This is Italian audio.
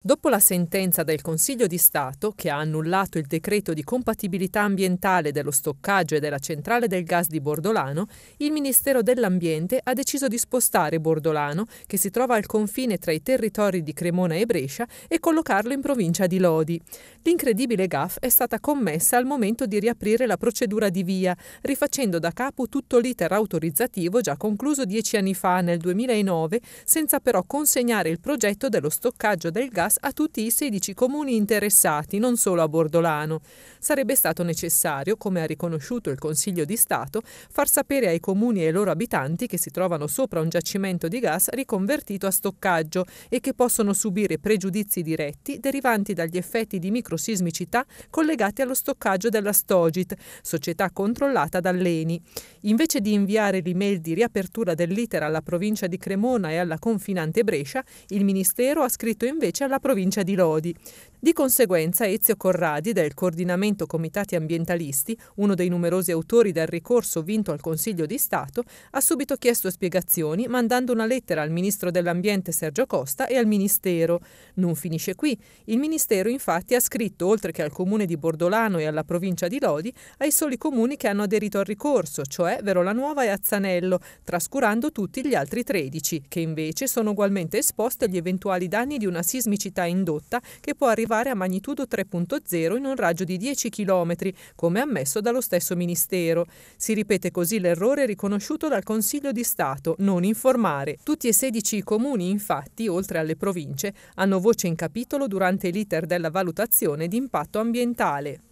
Dopo la sentenza del Consiglio di Stato, che ha annullato il decreto di compatibilità ambientale dello stoccaggio e della centrale del gas di Bordolano, il Ministero dell'Ambiente ha deciso di spostare Bordolano, che si trova al confine tra i territori di Cremona e Brescia, e collocarlo in provincia di Lodi. L'incredibile GAF è stata commessa al momento di riaprire la procedura di via, rifacendo da capo tutto l'iter autorizzativo già concluso dieci anni fa, nel 2009, senza però consegnare il progetto dello stoccaggio del gas Veritas a tutti i 16 comuni interessati, non solo a Bordolano. Sarebbe stato necessario, come ha riconosciuto il Consiglio di Stato, far sapere ai comuni e ai loro abitanti che si trovano sopra un giacimento di gas riconvertito a stoccaggio e che possono subire pregiudizi diretti derivanti dagli effetti di microsismicità collegati allo stoccaggio della Stogit, società controllata dall'ENI. Invece di inviare l'email di riapertura dell'iter alla provincia di Cremona e alla confinante Brescia, il Ministero ha scritto invece alla provincia di Lodi. Di conseguenza Ezio Corradi del coordinamento Comitati Ambientalisti, uno dei numerosi autori del ricorso vinto al Consiglio di Stato, ha subito chiesto spiegazioni mandando una lettera al Ministro dell'Ambiente Sergio Costa e al Ministero. Non finisce qui. Il Ministero infatti ha scritto, oltre che al Comune di Bordolano e alla provincia di Lodi, ai soli comuni che hanno aderito al ricorso, cioè cioè Nuova e Azzanello, trascurando tutti gli altri 13, che invece sono ugualmente esposti agli eventuali danni di una sismicità indotta che può arrivare a magnitudo 3.0 in un raggio di 10 km, come ammesso dallo stesso Ministero. Si ripete così l'errore riconosciuto dal Consiglio di Stato, non informare. Tutti e 16 i comuni, infatti, oltre alle province, hanno voce in capitolo durante l'iter della valutazione di impatto ambientale.